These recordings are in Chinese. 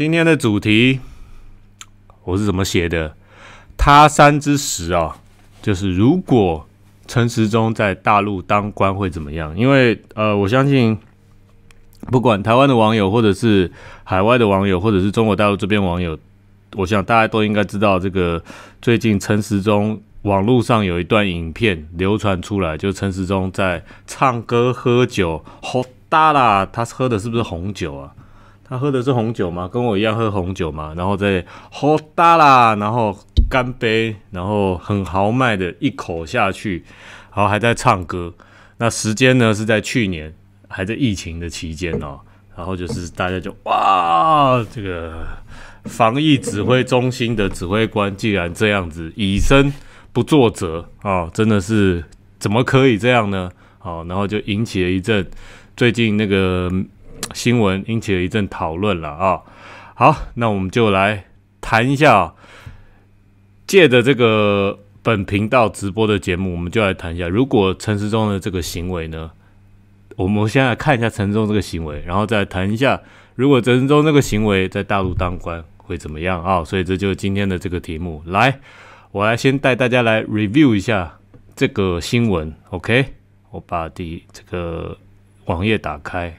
今天的主题我是怎么写的？他山之石啊，就是如果陈时中在大陆当官会怎么样？因为呃，我相信不管台湾的网友，或者是海外的网友，或者是中国大陆这边网友，我想大家都应该知道这个。最近陈时中网络上有一段影片流传出来，就陈时中在唱歌喝酒，好大啦！他喝的是不是红酒啊？他喝的是红酒吗？跟我一样喝红酒吗？然后在喝大啦，然后干杯，然后很豪迈的一口下去，然后还在唱歌。那时间呢是在去年，还在疫情的期间呢。然后就是大家就哇，这个防疫指挥中心的指挥官竟然这样子以身不作则啊，真的是怎么可以这样呢？好，然后就引起了一阵最近那个。新闻引起了一阵讨论了啊。好，那我们就来谈一下，借着这个本频道直播的节目，我们就来谈一下，如果陈时中的这个行为呢，我们先来看一下陈时中这个行为，然后再谈一下，如果陈时中这个行为在大陆当官会怎么样啊？所以这就是今天的这个题目。来，我来先带大家来 review 一下这个新闻。OK，我把第这个网页打开。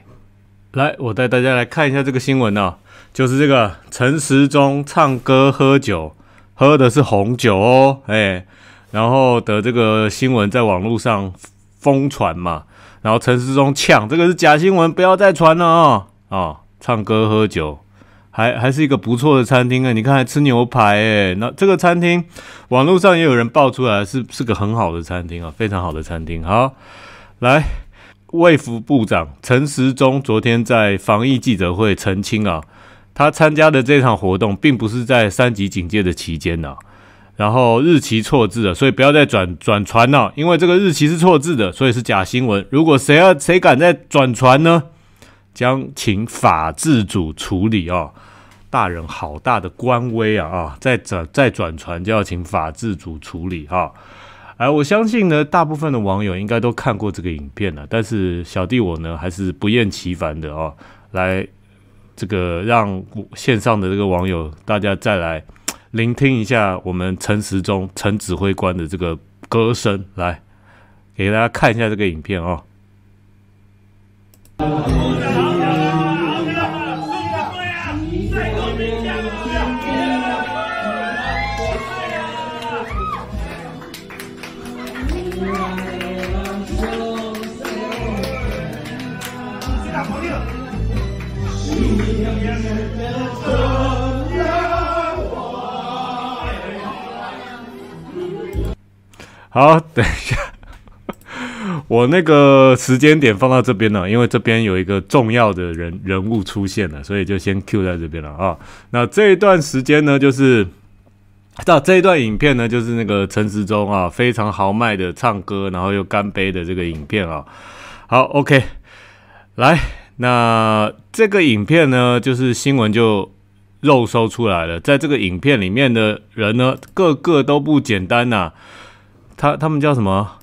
来，我带大家来看一下这个新闻呢，就是这个陈时中唱歌喝酒，喝的是红酒哦，哎，然后的这个新闻在网络上疯传嘛，然后陈时中呛这个是假新闻，不要再传了啊啊！唱歌喝酒，还还是一个不错的餐厅啊，你看还吃牛排哎，那这个餐厅网络上也有人爆出来是是个很好的餐厅啊，非常好的餐厅，好来。卫福部长陈时中昨天在防疫记者会澄清啊，他参加的这场活动并不是在三级警戒的期间呢，然后日期错字了，所以不要再转转传了，因为这个日期是错字的，所以是假新闻。如果谁要谁敢再转传呢，将请法制组处理啊！大人好大的官威啊啊！再转再转传就要请法制组处理哈。哎，我相信呢，大部分的网友应该都看过这个影片了。但是小弟我呢，还是不厌其烦的哦，来这个让线上的这个网友大家再来聆听一下我们陈时中陈指挥官的这个歌声，来给大家看一下这个影片哦。好，等一下，我那个时间点放到这边了，因为这边有一个重要的人人物出现了，所以就先 Q 在这边了啊。那这一段时间呢，就是到这一段影片呢，就是那个陈时中啊，非常豪迈的唱歌，然后又干杯的这个影片啊。好，OK，来，那这个影片呢，就是新闻就肉搜出来了，在这个影片里面的人呢，个个都不简单呐。他他们叫什么？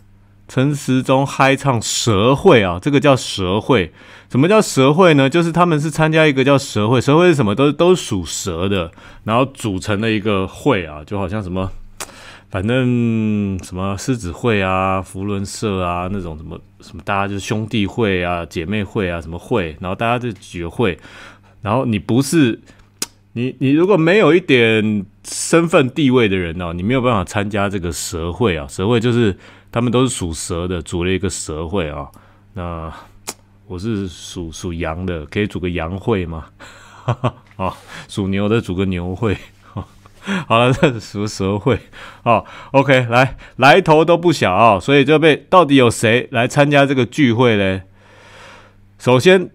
陈时中嗨唱蛇会啊，这个叫蛇会。什么叫蛇会呢？就是他们是参加一个叫蛇会，蛇会是什么？都都属蛇的，然后组成的一个会啊，就好像什么，反正什么狮子会啊、福伦社啊那种什么什么，大家就是兄弟会啊、姐妹会啊什么会，然后大家就聚会，然后你不是。你你如果没有一点身份地位的人哦，你没有办法参加这个蛇会啊。蛇会就是他们都是属蛇的，组了一个蛇会啊。那我是属属羊的，可以组个羊会吗？啊，属牛的组个牛会。好了，这是蛇蛇会啊。OK，来来头都不小啊，所以就被到底有谁来参加这个聚会嘞？首先。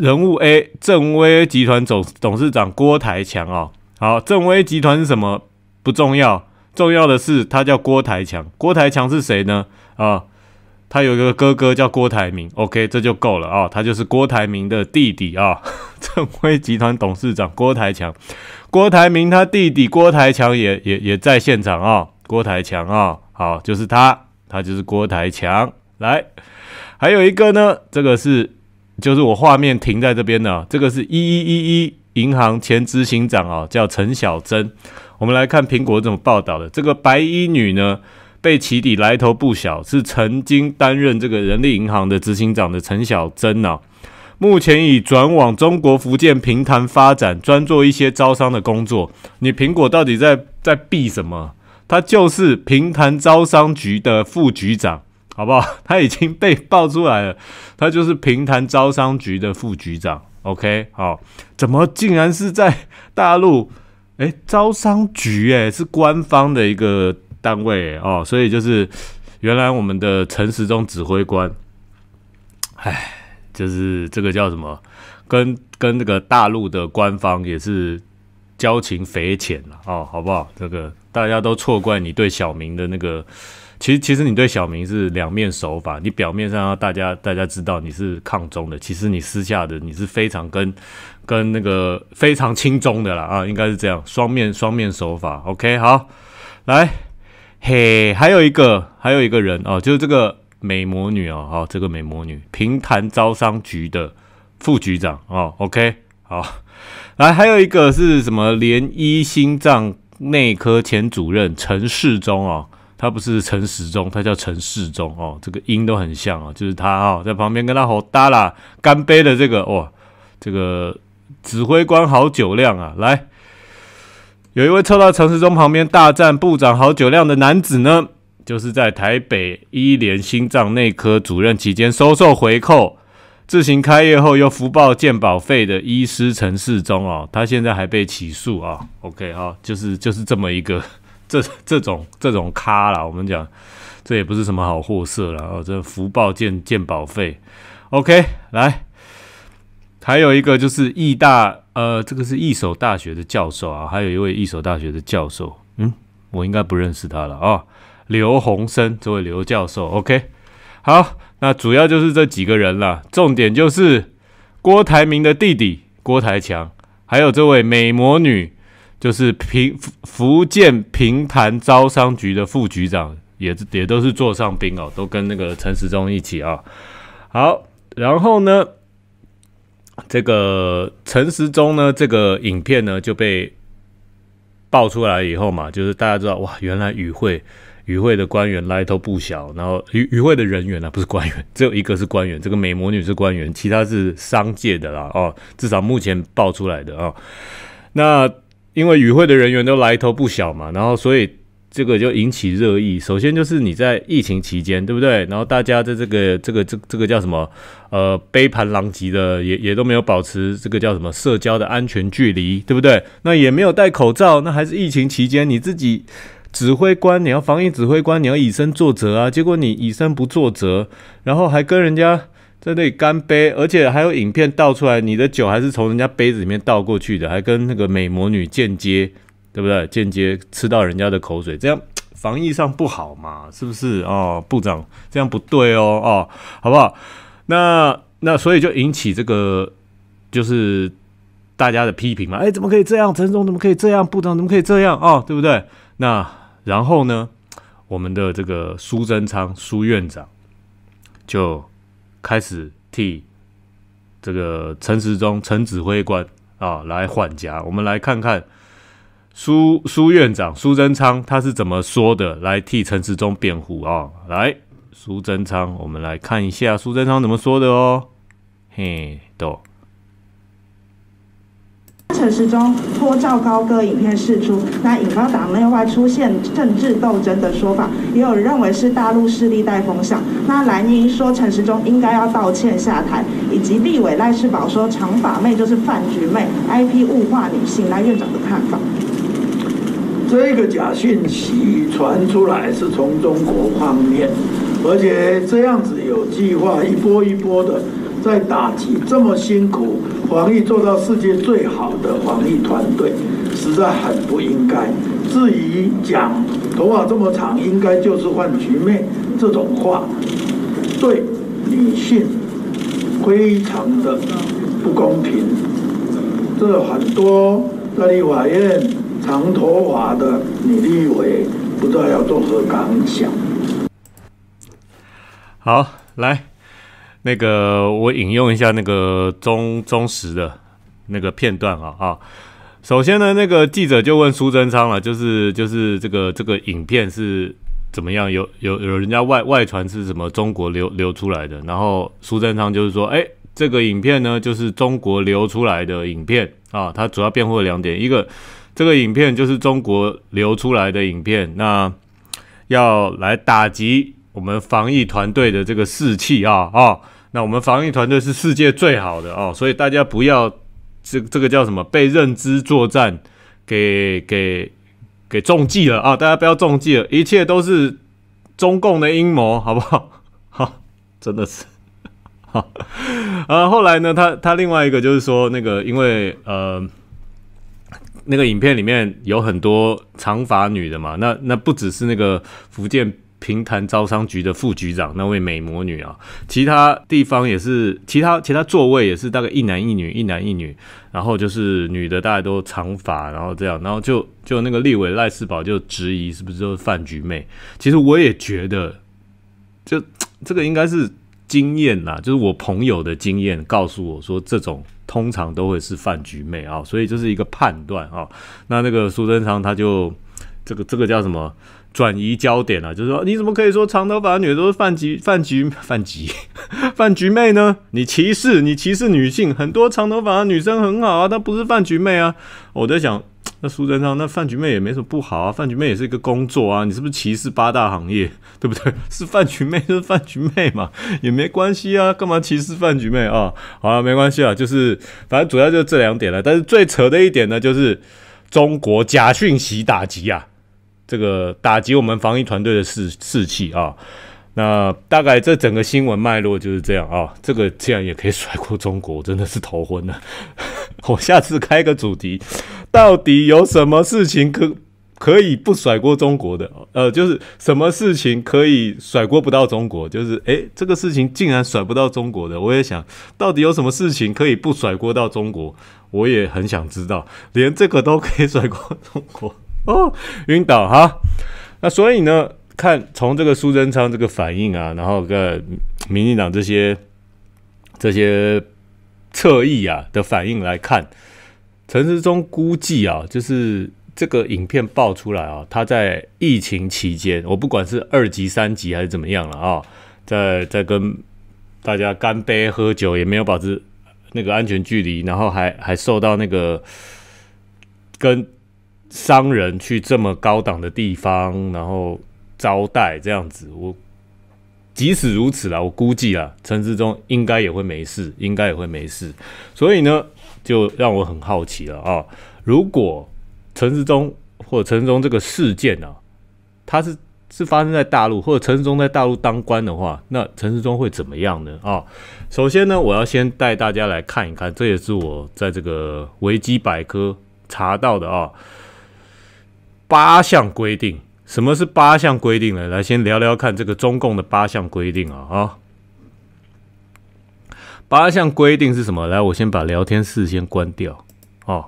人物 A 正威集团总董事长郭台强啊，好，正威集团是什么不重要，重要的是他叫郭台强。郭台强是谁呢？啊，他有一个哥哥叫郭台铭，OK，这就够了啊，他就是郭台铭的弟弟啊。正 威集团董事长郭台强，郭台铭他弟弟郭台强也也也在现场啊，郭台强啊，好，就是他，他就是郭台强。来，还有一个呢，这个是。就是我画面停在这边的，这个是一一一一银行前执行长啊，叫陈小珍。我们来看苹果怎么报道的，这个白衣女呢，被起底来头不小，是曾经担任这个人力银行的执行长的陈小珍啊，目前已转往中国福建平潭发展，专做一些招商的工作。你苹果到底在在避什么？他就是平潭招商局的副局长。好不好？他已经被爆出来了，他就是平潭招商局的副局长。OK，好，怎么竟然是在大陆？哎，招商局哎，是官方的一个单位哦，所以就是原来我们的陈时中指挥官，哎，就是这个叫什么，跟跟那个大陆的官方也是交情匪浅了哦，好不好？这个大家都错怪你对小明的那个。其实，其实你对小明是两面手法。你表面上大家大家知道你是抗中的，其实你私下的你是非常跟跟那个非常轻中的啦啊，应该是这样双面双面手法。OK，好，来，嘿，还有一个还有一个人哦，就是这个美魔女哦，好，这个美魔女平潭招商局的副局长哦。OK，好，来，还有一个是什么？连医心脏内科前主任陈世忠哦。他不是陈世忠，他叫陈世忠哦，这个音都很像啊，就是他哦，在旁边跟他吼“干啦，干杯”的这个，哇，这个指挥官好酒量啊！来，有一位凑到陈市中旁边大战部长好酒量的男子呢，就是在台北医联心脏内科主任期间收受回扣，自行开业后又福报鉴保费的医师陈世忠啊，他现在还被起诉啊。OK 哈，就是就是这么一个。这这种这种咖啦，我们讲，这也不是什么好货色了啊！这福报见见宝费，OK，来，还有一个就是艺大，呃，这个是义首大学的教授啊，还有一位义首大学的教授，嗯，我应该不认识他了啊，刘洪生，这位刘教授，OK，好，那主要就是这几个人了，重点就是郭台铭的弟弟郭台强，还有这位美魔女。就是平福建平潭招商局的副局长，也也都是座上宾哦，都跟那个陈时中一起啊。好，然后呢，这个陈时中呢，这个影片呢就被爆出来以后嘛，就是大家知道哇，原来与会与会的官员来头不小，然后与与会的人员呢，不是官员，只有一个是官员，这个美魔女是官员，其他是商界的啦哦，至少目前爆出来的啊，那。因为与会的人员都来头不小嘛，然后所以这个就引起热议。首先就是你在疫情期间，对不对？然后大家在这个这个这这个叫什么？呃，杯盘狼藉的，也也都没有保持这个叫什么社交的安全距离，对不对？那也没有戴口罩，那还是疫情期间，你自己指挥官，你要防疫指挥官，你要以身作则啊。结果你以身不作则，然后还跟人家。在那里干杯，而且还有影片倒出来，你的酒还是从人家杯子里面倒过去的，还跟那个美魔女间接，对不对？间接吃到人家的口水，这样防疫上不好嘛？是不是哦，部长？这样不对哦，哦，好不好？那那所以就引起这个，就是大家的批评嘛。哎，怎么可以这样？陈总怎么可以这样？部长怎么可以这样啊？对不对？那然后呢，我们的这个苏贞昌苏院长就。开始替这个陈时中陈指挥官啊来缓颊，我们来看看苏苏院长苏贞昌他是怎么说的，来替陈时中辩护啊，来苏贞昌，我们来看一下苏贞昌怎么说的哦，嘿，到。陈时中脱罩高歌影片释出，那引发党内外出现政治斗争的说法，也有认为是大陆势力带风向。那蓝英说陈时中应该要道歉下台，以及立委赖世宝说长发妹就是饭局妹，IP 物化女性。来院长的看法？这个假讯息传出来是从中国方面，而且这样子有计划一波一波的。在打击这么辛苦，防疫做到世界最好的防疫团队，实在很不应该。至于讲头发这么长，应该就是换局面这种话，对女性非常的不公平。这很多在立法院长头发的女立委，不知道要做何感想。好，来。那个，我引用一下那个忠忠实的那个片段啊啊。首先呢，那个记者就问苏贞昌了，就是就是这个这个影片是怎么样？有有有人家外外传是什么中国流流出来的？然后苏贞昌就是说，哎，这个影片呢就是中国流出来的影片啊。他主要辩护两点，一个这个影片就是中国流出来的影片，那要来打击。我们防疫团队的这个士气啊啊！那我们防疫团队是世界最好的哦，所以大家不要这这个叫什么被认知作战给给给中计了啊！大家不要中计了，一切都是中共的阴谋，好不好？好，真的是好 啊！后来呢，他他另外一个就是说，那个因为呃，那个影片里面有很多长发女的嘛，那那不只是那个福建。平潭招商局的副局长那位美魔女啊，其他地方也是，其他其他座位也是大概一男一女，一男一女，然后就是女的大概都长发，然后这样，然后就就那个立委赖世宝就质疑是不是就是饭局妹，其实我也觉得，就这个应该是经验呐，就是我朋友的经验告诉我说这种通常都会是饭局妹啊，所以这是一个判断啊，那那个苏贞昌他就这个这个叫什么？转移焦点了，就是说你怎么可以说长头发女的都是饭局饭局饭局 饭局妹呢？你歧视你歧视女性，很多长头发的女生很好啊，她不是饭局妹啊。我在想，那苏贞昌，那饭局妹也没什么不好啊，饭局妹也是一个工作啊，你是不是歧视八大行业，对不对？是饭局妹就是饭局妹嘛，也没关系啊，干嘛歧视饭局妹啊？好了，没关系啊，就是反正主要就是这两点了。但是最扯的一点呢，就是中国假讯息打击啊。这个打击我们防疫团队的士士气啊！那大概这整个新闻脉络就是这样啊。这个这样也可以甩锅中国，真的是头昏了。我下次开个主题，到底有什么事情可可以不甩锅中国的？呃，就是什么事情可以甩锅不到中国？就是诶，这个事情竟然甩不到中国的，我也想，到底有什么事情可以不甩锅到中国？我也很想知道，连这个都可以甩锅中国。哦，晕倒哈！那所以呢，看从这个苏贞昌这个反应啊，然后个民进党这些这些侧翼啊的反应来看，陈时中估计啊，就是这个影片爆出来啊，他在疫情期间，我不管是二级、三级还是怎么样了啊，在在跟大家干杯喝酒，也没有保持那个安全距离，然后还还受到那个跟。商人去这么高档的地方，然后招待这样子。我即使如此了，我估计啊，陈世忠应该也会没事，应该也会没事。所以呢，就让我很好奇了啊！如果陈世忠或者陈忠这个事件呢，他是是发生在大陆，或者陈忠在大陆当官的话，那陈世忠会怎么样呢？啊，首先呢，我要先带大家来看一看，这也是我在这个维基百科查到的啊。八项规定，什么是八项规定呢？来，先聊聊看这个中共的八项规定啊啊！八项规定是什么？来，我先把聊天室先关掉哦。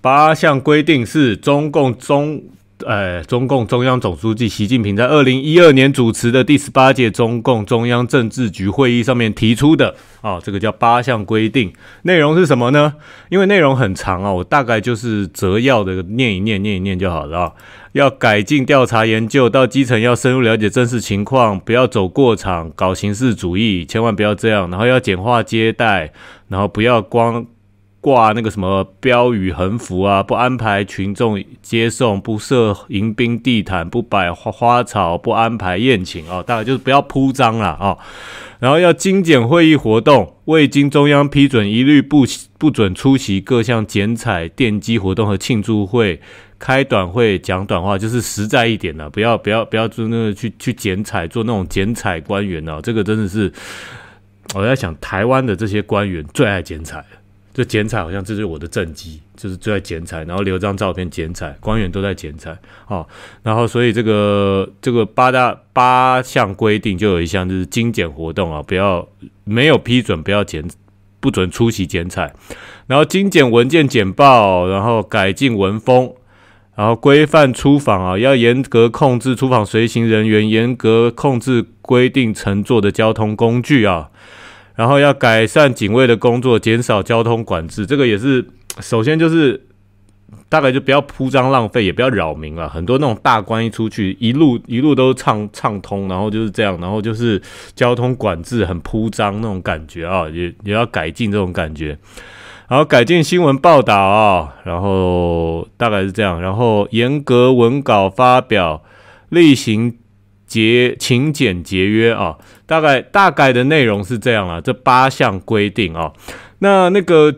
八项规定是中共中。呃，中共中央总书记习近平在二零一二年主持的第十八届中共中央政治局会议上面提出的啊，这个叫八项规定，内容是什么呢？因为内容很长啊，我大概就是择要的念一念，念一念就好了。要改进调查研究，到基层要深入了解真实情况，不要走过场，搞形式主义，千万不要这样。然后要简化接待，然后不要光。挂那个什么标语横幅啊，不安排群众接送，不设迎宾地毯，不摆花花草，不安排宴请啊，大概就是不要铺张了啊。然后要精简会议活动，未经中央批准，一律不不准出席各项剪彩奠基活动和庆祝会、开短会讲短话，就是实在一点的，不要不要不要做那个去去剪彩，做那种剪彩官员哦，这个真的是我在想，台湾的这些官员最爱剪彩。就剪彩，好像这是我的正绩，就是就在剪彩，然后留张照片剪彩，官员都在剪彩啊。然后，所以这个这个八大八项规定就有一项就是精简活动啊，不要没有批准不要剪，不准出席剪彩。然后精简文件简报，然后改进文风，然后规范出访啊，要严格控制出访随行人员，严格控制规定乘坐的交通工具啊。然后要改善警卫的工作，减少交通管制，这个也是首先就是大概就不要铺张浪费，也不要扰民了。很多那种大官一出去，一路一路都畅畅通，然后就是这样，然后就是交通管制很铺张那种感觉啊，也也要改进这种感觉。然后改进新闻报道啊，然后大概是这样，然后严格文稿发表，类型节勤俭节约啊。大概大概的内容是这样啊，这八项规定啊，那那个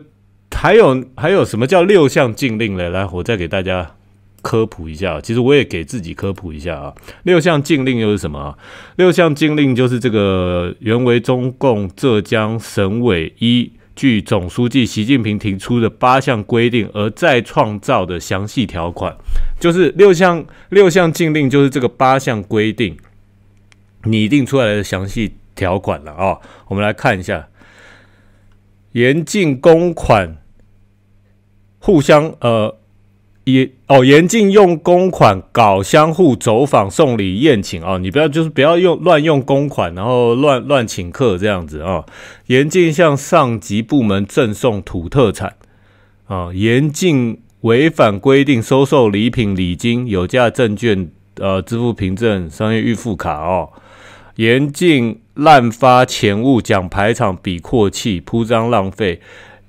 还有还有什么叫六项禁令嘞？来，我再给大家科普一下。其实我也给自己科普一下啊，六项禁令又是什么？六项禁令就是这个原为中共浙江省委依据总书记习近平提出的八项规定而再创造的详细条款，就是六项六项禁令，就是这个八项规定。拟定出来的详细条款了啊！我们来看一下：严禁公款互相呃，严哦，严禁用公款搞相互走访、送礼、宴请啊！你不要就是不要用乱用公款，然后乱乱请客这样子啊！严禁向上级部门赠送土特产啊！严禁违反规定收受礼品、礼金、有价证券、呃，支付凭证、商业预付卡哦。严禁滥发钱物、讲排场、比阔气、铺张浪费。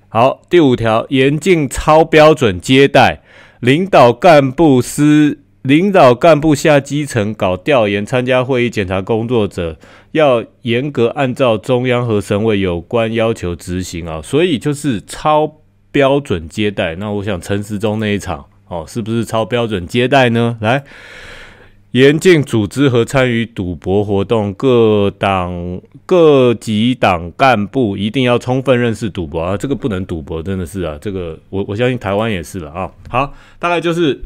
好，第五条，严禁超标准接待。领导干部私领导干部下基层搞调研、参加会议、检查工作，者要严格按照中央和省委有关要求执行啊。所以就是超标准接待。那我想陈时中那一场，哦，是不是超标准接待呢？来。严禁组织和参与赌博活动。各党各级党干部一定要充分认识赌博啊，这个不能赌博，真的是啊。这个我我相信台湾也是了啊。好，大概就是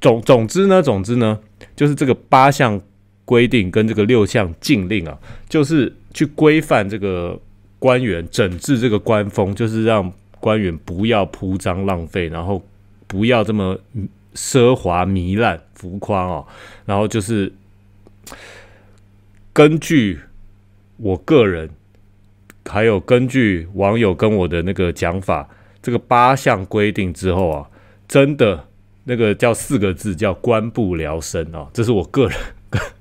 总总之呢，总之呢，就是这个八项规定跟这个六项禁令啊，就是去规范这个官员，整治这个官风，就是让官员不要铺张浪费，然后不要这么。奢华糜烂、浮夸哦，然后就是根据我个人，还有根据网友跟我的那个讲法，这个八项规定之后啊，真的那个叫四个字，叫“官不聊生”哦，这是我个人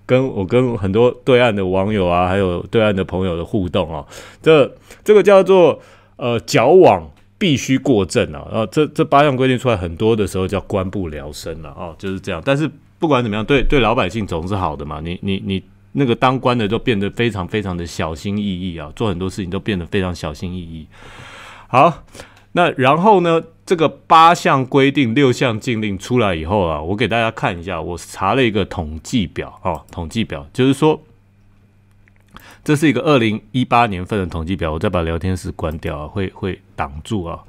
跟我跟很多对岸的网友啊，还有对岸的朋友的互动哦，这这个叫做呃矫枉。必须过正啊，然后这这八项规定出来很多的时候叫官不聊生了哦，就是这样。但是不管怎么样，对对老百姓总是好的嘛。你你你那个当官的都变得非常非常的小心翼翼啊，做很多事情都变得非常小心翼翼。好，那然后呢，这个八项规定、六项禁令出来以后啊，我给大家看一下，我查了一个统计表啊，统计表就是说。这是一个二零一八年份的统计表，我再把聊天室关掉啊，会会挡住啊。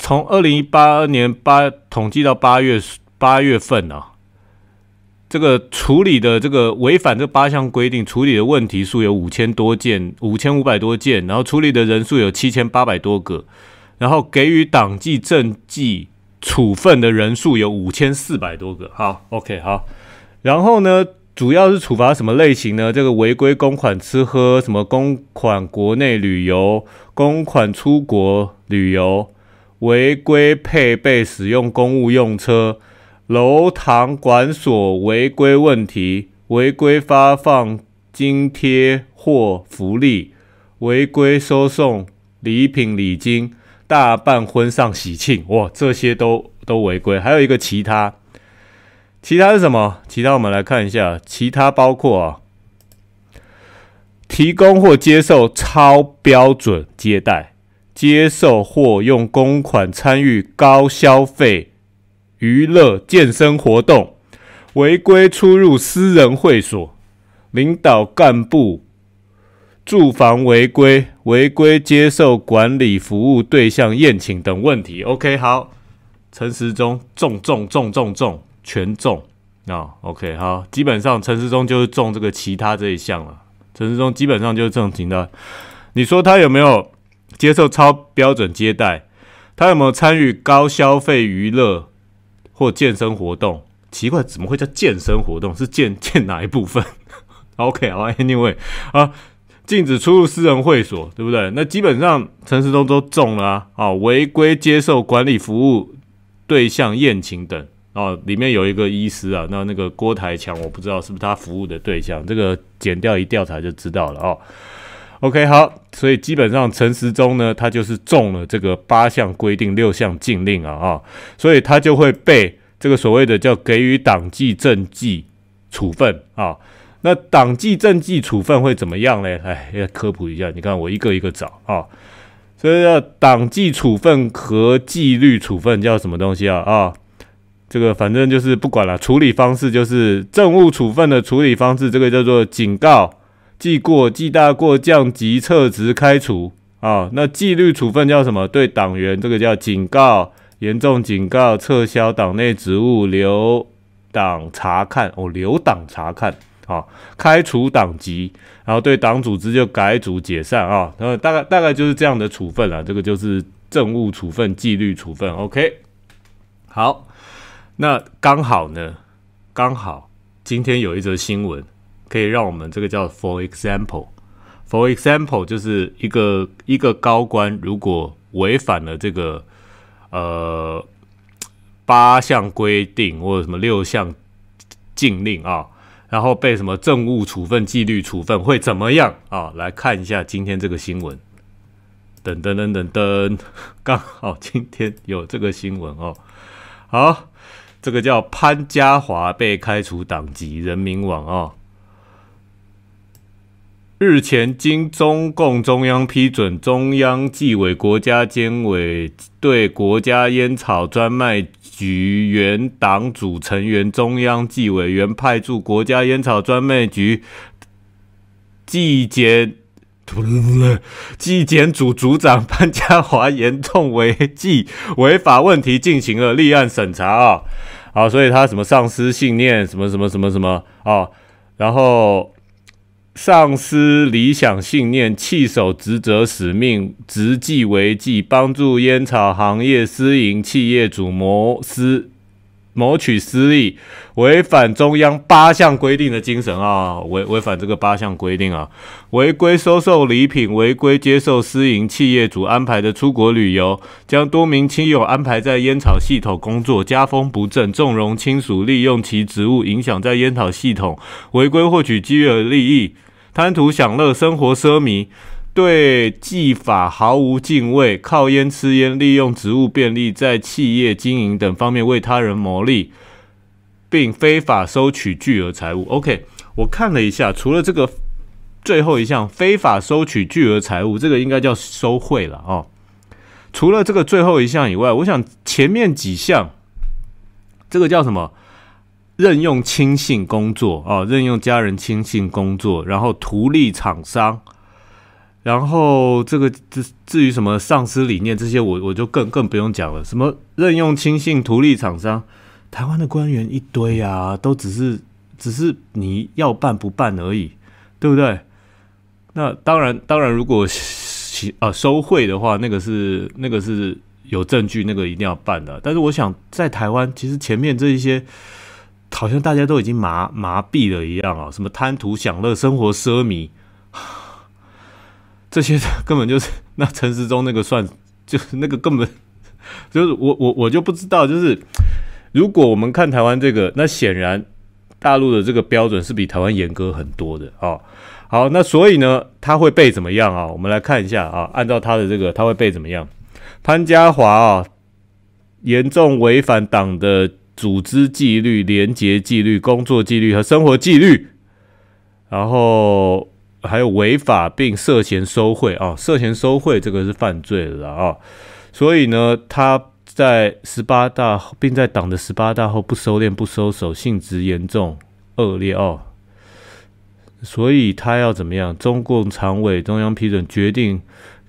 从二零一八年八统计到八月八月份啊，这个处理的这个违反这八项规定处理的问题数有五千多件，五千五百多件，然后处理的人数有七千八百多个，然后给予党纪政纪处分的人数有五千四百多个。好，OK，好，然后呢？主要是处罚什么类型呢？这个违规公款吃喝，什么公款国内旅游、公款出国旅游，违规配备使用公务用车，楼堂馆所违规问题，违规发放津贴或福利，违规收送礼品礼金，大办婚丧喜庆，哇，这些都都违规，还有一个其他。其他是什么？其他我们来看一下，其他包括啊，提供或接受超标准接待，接受或用公款参与高消费娱乐健身活动，违规出入私人会所，领导干部住房违规，违规接受管理服务对象宴请等问题。OK，好，陈时中重重重重重。全中啊，OK，好，基本上陈世忠就是中这个其他这一项了。陈世忠基本上就是正经的。你说他有没有接受超标准接待？他有没有参与高消费娱乐或健身活动？奇怪，怎么会叫健身活动？是健 健哪一部分？OK，好，Anyway，啊，禁止出入私人会所，对不对？那基本上陈世忠都中了啊，违规接受管理服务对象宴请等。哦，里面有一个医师啊，那那个郭台强，我不知道是不是他服务的对象，这个剪掉一调查就知道了哦。OK，好，所以基本上陈时中呢，他就是中了这个八项规定六项禁令啊啊，所以他就会被这个所谓的叫给予党纪政纪处分啊。那党纪政纪处分会怎么样呢？哎，要科普一下，你看我一个一个找啊。所以叫党纪处分和纪律处分叫什么东西啊？啊？这个反正就是不管了，处理方式就是政务处分的处理方式，这个叫做警告、记过、记大过、降级、撤职、开除啊。那纪律处分叫什么？对党员，这个叫警告、严重警告、撤销党内职务、留党察看哦，留党察看啊，开除党籍，然后对党组织就改组、解散啊。嗯，大概大概就是这样的处分了。这个就是政务处分、纪律处分。OK，好。那刚好呢，刚好今天有一则新闻，可以让我们这个叫 for example，for example 就是一个一个高官如果违反了这个呃八项规定或者什么六项禁令啊，然后被什么政务处分、纪律处分会怎么样啊？来看一下今天这个新闻。等等等等等，刚好今天有这个新闻哦，好。这个叫潘家华被开除党籍，人民网啊。日前，经中共中央批准，中央纪委国家监委对国家烟草专卖局原党组成员、中央纪委原派驻国家烟草专卖局纪检。对 了，纪检组组长潘家华严重违纪违法问题进行了立案审查啊！好，所以他什么丧失信念，什么什么什么什么啊？然后丧失理想信念，弃守职责使命，执纪违纪，帮助烟草行业私营企业主谋私。谋取私利，违反中央八项规定的精神啊，违违反这个八项规定啊，违规收受礼品，违规接受私营企业主安排的出国旅游，将多名亲友安排在烟草系统工作，家风不正，纵容亲属利用其职务影响，在烟草系统违规获取巨额利益，贪图享乐，生活奢靡。对技法毫无敬畏，靠烟吃烟，利用职务便利在企业经营等方面为他人谋利，并非法收取巨额财物。OK，我看了一下，除了这个最后一项非法收取巨额财物，这个应该叫收贿了哦。除了这个最后一项以外，我想前面几项，这个叫什么？任用亲信工作啊，任用家人亲信工作，然后图利厂商。然后这个至至于什么丧失理念这些，我我就更更不用讲了。什么任用亲信、图利厂商，台湾的官员一堆啊，都只是只是你要办不办而已，对不对？那当然当然，如果呃收贿的话，那个是那个是有证据，那个一定要办的。但是我想在台湾，其实前面这一些好像大家都已经麻麻痹了一样啊，什么贪图享乐、生活奢靡。这些根本就是那陈时中那个算，就是那个根本 就是我我我就不知道，就是如果我们看台湾这个，那显然大陆的这个标准是比台湾严格很多的啊。好，那所以呢，他会被怎么样啊？我们来看一下啊，按照他的这个，他会被怎么样？潘家华啊，严重违反党的组织纪律、廉洁纪律、工作纪律和生活纪律，然后。还有违法并涉嫌受贿啊，涉嫌受贿这个是犯罪了啊，所以呢，他在十八大并在党的十八大后不收敛不收手，性质严重恶劣哦，所以他要怎么样？中共常委中央批准决定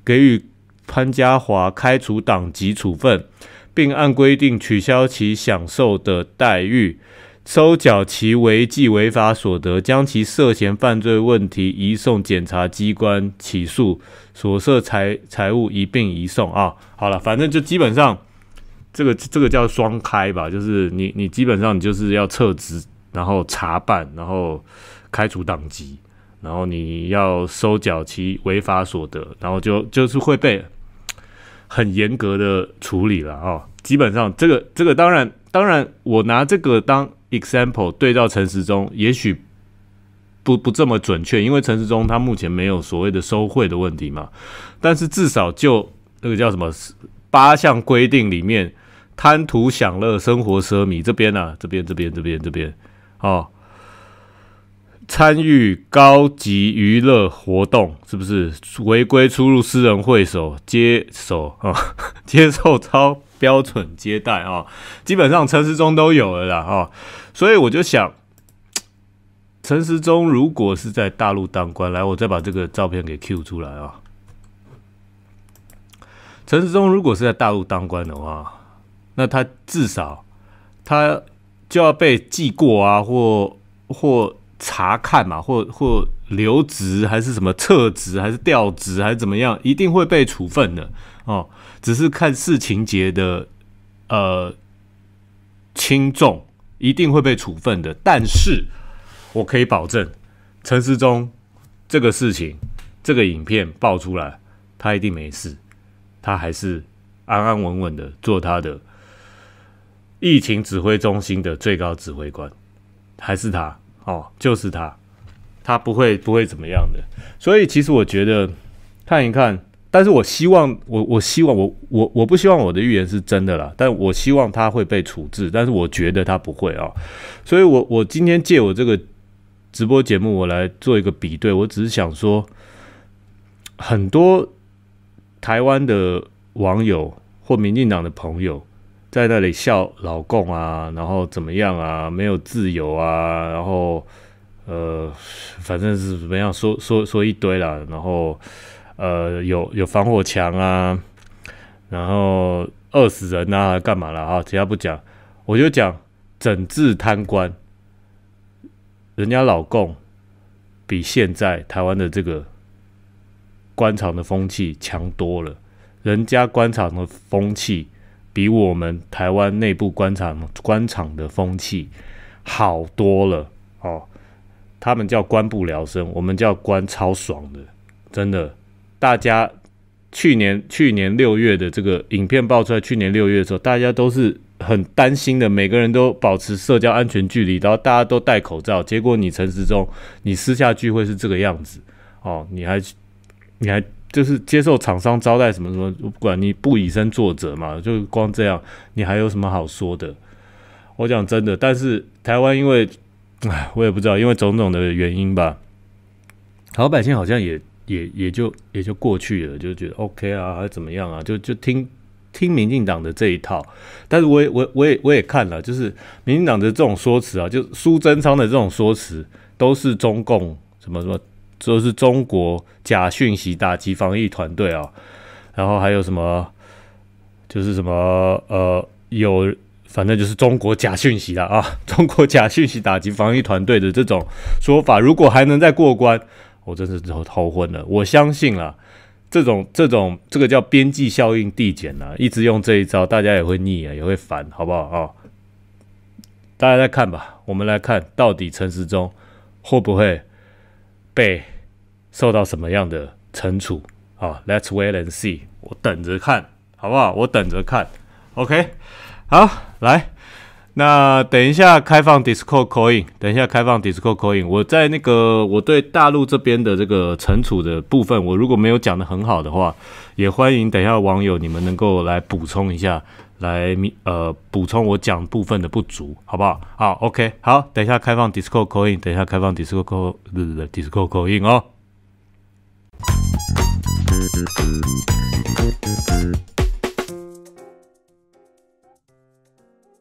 给予潘家华开除党籍处分，并按规定取消其享受的待遇。收缴其违纪违法所得，将其涉嫌犯罪问题移送检察机关起诉，所涉财财物一并移送啊。好了，反正就基本上，这个这个叫双开吧，就是你你基本上你就是要撤职，然后查办，然后开除党籍，然后你要收缴其违法所得，然后就就是会被很严格的处理了啊。基本上这个这个当然当然，我拿这个当。example 对照陈时中，也许不不这么准确，因为陈时中他目前没有所谓的收贿的问题嘛。但是至少就那个叫什么八项规定里面，贪图享乐、生活奢靡这边呢，这边这边这边这边，哦，参与高级娱乐活动是不是违规出入私人会所？接受啊，接受超。标准接待啊，基本上陈时中都有了啦啊，所以我就想，陈时中如果是在大陆当官，来，我再把这个照片给 Q 出来啊。陈时中如果是在大陆当官的话，那他至少他就要被记过啊，或或查看嘛，或或留职还是什么撤职还是调职还是怎么样，一定会被处分的。哦，只是看事情节的呃轻重，一定会被处分的。但是，我可以保证，陈思忠这个事情，这个影片爆出来，他一定没事，他还是安安稳稳的做他的疫情指挥中心的最高指挥官，还是他哦，就是他，他不会不会怎么样的。所以，其实我觉得看一看。但是我希望我我希望我我我不希望我的预言是真的啦，但我希望他会被处置，但是我觉得他不会啊，所以我我今天借我这个直播节目，我来做一个比对，我只是想说，很多台湾的网友或民进党的朋友在那里笑老共啊，然后怎么样啊，没有自由啊，然后呃，反正是怎么样说说说一堆啦，然后。呃，有有防火墙啊，然后饿死人啊，干嘛了啊？其他不讲，我就讲整治贪官。人家老共比现在台湾的这个官场的风气强多了，人家官场的风气比我们台湾内部官场官场的风气好多了哦。他们叫官不聊生，我们叫官超爽的，真的。大家去年去年六月的这个影片爆出来，去年六月的时候，大家都是很担心的，每个人都保持社交安全距离，然后大家都戴口罩。结果你陈时中，你私下聚会是这个样子，哦，你还你还就是接受厂商招待什么什么，不管你不以身作则嘛，就光这样，你还有什么好说的？我讲真的，但是台湾因为唉，我也不知道，因为种种的原因吧，老百姓好像也。也也就也就过去了，就觉得 OK 啊，还怎么样啊？就就听听民进党的这一套，但是我也我我也我也看了，就是民进党的这种说辞啊，就苏贞昌的这种说辞，都是中共什么什么，都是中国假讯息打击防疫团队啊，然后还有什么就是什么呃有反正就是中国假讯息了啊，中国假讯息打击防疫团队的这种说法，如果还能再过关。我真是头昏了，我相信啊，这种这种这个叫边际效应递减啊，一直用这一招，大家也会腻啊，也会烦，好不好啊？大家再看吧，我们来看到底陈时中会不会被受到什么样的惩处啊？Let's wait and see，我等着看，好不好？我等着看，OK，好来。那等一下开放 Discord Coin，等一下开放 Discord Coin。我在那个我对大陆这边的这个存储的部分，我如果没有讲的很好的话，也欢迎等一下网友你们能够来补充一下，来呃补充我讲部分的不足，好不好？好，OK，好，等一下开放 Discord Coin，等一下开放 Discord 不不 Discord 哦。